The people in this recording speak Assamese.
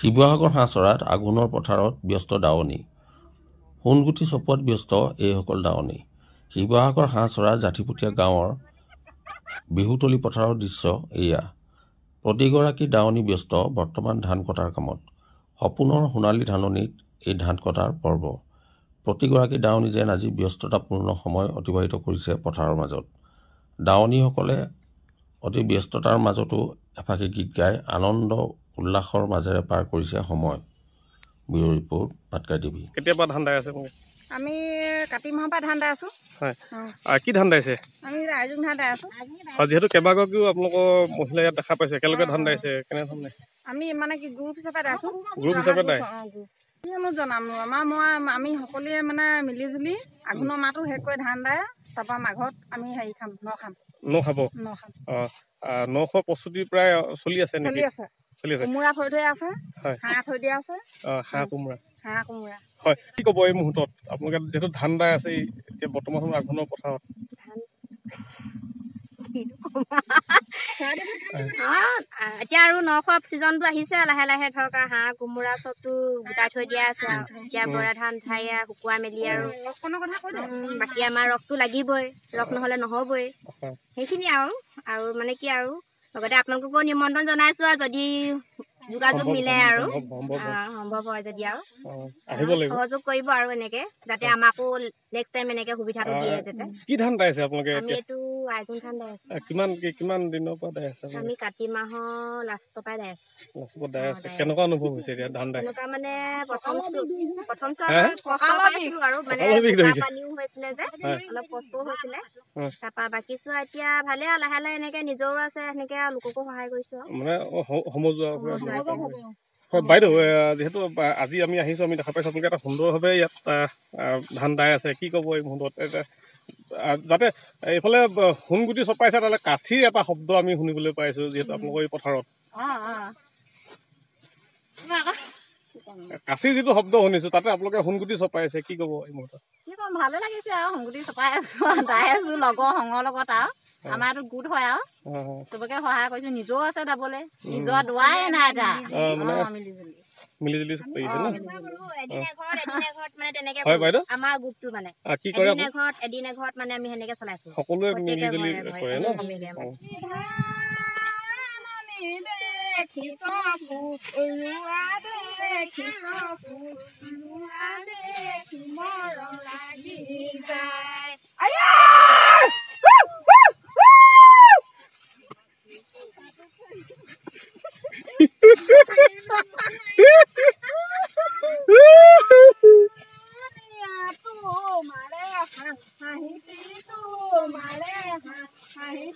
শিৱসাগৰ হাঁহচৰাত আগুনৰ পথাৰত ব্যস্ত দাৱনী সোণগুটি চপোৱাত ব্যস্ত এইসকল দাৱনী শিৱসাগৰ হাঁহচৰা জাঠিপতীয়া গাঁৱৰ বিহুতলী পথাৰৰ দৃশ্য এয়া প্ৰতিগৰাকী দাৱনী ব্যস্ত বৰ্তমান ধান কটাৰ কামত সপোনৰ সোণালী ধাননিত এই ধান কটাৰ পৰ্ব প্ৰতিগৰাকী দাৱনী যেন আজি ব্যস্ততাপূৰ্ণ সময় অতিবাহিত কৰিছে পথাৰৰ মাজত দাৱনীসকলে অতি ব্যস্ততাৰ মাজতো এফাকি গীত গাই আনন্দ উল্লাসৰ মাজেৰে পাৰ কৰিছে সময় ব্যুৰ ৰিপৰ্ট পাটকা টিভি কেতিয়া পৰা ধান্দাই আছে আমি কাতি মাহৰ পৰা ধান্দাই আছোঁ হয় কি ধান্দাইছে আমি ৰাইজক ধান্দাই আছোঁ হয় যিহেতু কেইবাগৰাকীও আপোনালোকৰ মহিলা ইয়াত দেখা পাইছে একেলগে ধান্দাইছে কেনেধৰণে আমি মানে কি গ্ৰুপ হিচাপে ধাইছোঁ গ্ৰুপ হিচাপে ধাই কিয়নো জনামনো আমাৰ মই আমি সকলোৱে মানে মিলিজুলি আঘোণৰ মাহটো শেষ কৰি ধান্দাই তাৰপৰা মাঘত আমি হেৰি খাম ন খাম ন খাব ন খাম অঁ নশ পঁচিশ প্ৰায় চলি আছে নেকি চলি আছে কোমোৰা থৈ থৈ আছে হাঁহ থৈ দিয়া আছে হাঁহ কোমোৰা হাঁহ কোমোৰা হয় কি ক'ব এই মুহূৰ্তত আপোনালোকে যিহেতু ধান দাই আছে এতিয়া বৰ্তমান সময়ত আঘোণৰ পথাৰত এতিয়া আৰু নশ চিজনটো আহিছে লাহে লাহে ধৰক হাঁহ কোমোৰা চবটো গোটাই থৈ দিয়া আছে এতিয়া বৰা ধান ঠাই শুকুৱা মেলি আৰু বাকী আমাৰ ৰসটো লাগিবই ৰস নহ'লে নহ'বই সেইখিনি আৰু আৰু মানে কি আৰু লগতে আপোনালোককো নিমন্ত্ৰণ জনাইছো আৰু যদি যোগাযোগ মিলে আৰু সম্ভৱ হয় যদি আৰু সহযোগ কৰিব আৰু এনেকে যাতে আমাকো নেক্সট টাইম এনেকে সুবিধাটো দিয়ে যাতে কি ধান পাইছে আমি এইটো কিমান কিমান দিনৰ পৰা দেখ আছে আমি কাতি মাহৰ লাষ্টৰ পৰা দেখ আছো লাষ্টৰ পৰা দেখ আছে কেনেকুৱা অনুভৱ হৈছে এতিয়া ধান দেখ এনেকুৱা মানে প্ৰথম প্ৰথম কষ্ট পাইছিলো আৰু মানে পানীও হৈছিলে যে অলপ কষ্ট হৈছিলে তাৰপা বাকী চোৱা এতিয়া ভালে আৰু লাহে লাহে এনেকে নিজৰো আছে সেনেকে লোককো সহায় কৰিছো মানে সমজোৱা হয় বাইদেউ যিহেতু আজি আমি আহিছোঁ আমি দেখা পাইছোঁ আপোনালোকে এটা সুন্দৰভাৱে ইয়াত ধান দাই আছে কি ক'ব এই মুহূৰ্তত যাতে এইফালে সোণগুটি চপাইছে তালে কাঁচিৰ এটা শব্দ আমি শুনিবলৈ পাইছো যিহেতু আপোনালোকৰ এই পথাৰত কাঁচি যিটো শব্দ শুনিছো তাতে আপোনালোকে সোণগুটি চপাইছে কি কব এই মুহূৰ্তত ভালে লাগিছে আৰু সোণগুটি চপাই আছো আৰু লগৰ সংগৰ লগত আৰু আমাৰ গোট হয় আৰু চবকে সহায় কৰিছো নিজেও আছে যাবলে নিজৰ দোৱাই নাই এটা মিলিজুলি I'm